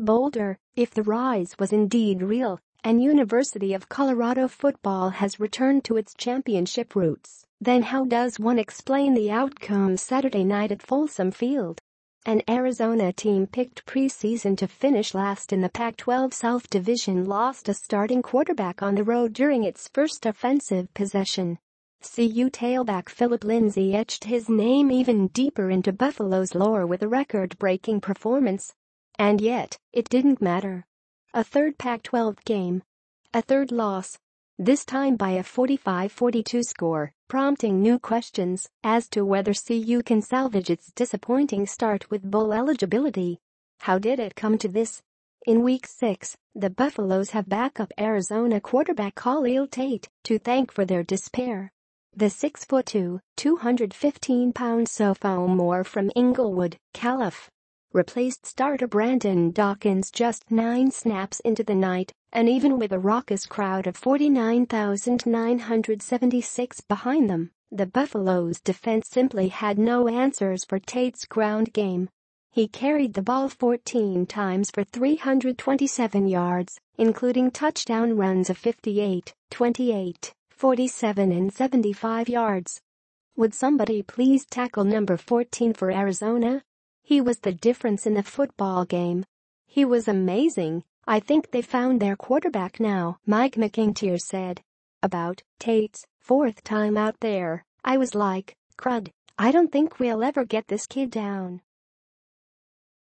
Boulder, if the rise was indeed real, and University of Colorado football has returned to its championship roots, then how does one explain the outcome Saturday night at Folsom Field? An Arizona team picked preseason to finish last in the Pac-12 South Division lost a starting quarterback on the road during its first offensive possession. CU tailback Philip Lindsay etched his name even deeper into Buffalo's lore with a record-breaking performance, and yet, it didn't matter. A third Pac-12 game. A third loss. This time by a 45-42 score, prompting new questions as to whether CU can salvage its disappointing start with bowl eligibility. How did it come to this? In Week 6, the Buffaloes have backup Arizona quarterback Khalil Tate to thank for their despair. The 6'2", 215-pound sophomore from Inglewood, Calif replaced starter Brandon Dawkins just nine snaps into the night, and even with a raucous crowd of 49,976 behind them, the Buffalo's defense simply had no answers for Tate's ground game. He carried the ball 14 times for 327 yards, including touchdown runs of 58, 28, 47 and 75 yards. Would somebody please tackle number 14 for Arizona? He was the difference in the football game. He was amazing. I think they found their quarterback now, Mike McIntyre said. About Tate's fourth time out there, I was like, crud, I don't think we'll ever get this kid down.